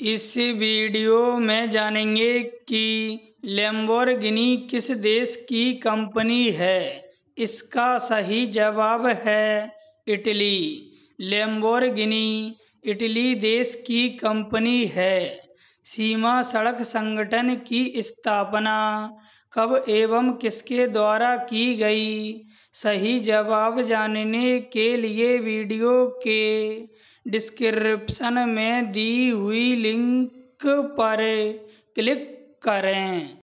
इस वीडियो में जानेंगे कि लेम्बोरगिनी किस देश की कंपनी है इसका सही जवाब है इटली लेम्बोरगिनी इटली देश की कंपनी है सीमा सड़क संगठन की स्थापना कब एवं किसके द्वारा की गई सही जवाब जानने के लिए वीडियो के डिस्क्रिप्शन में दी हुई लिंक पर क्लिक करें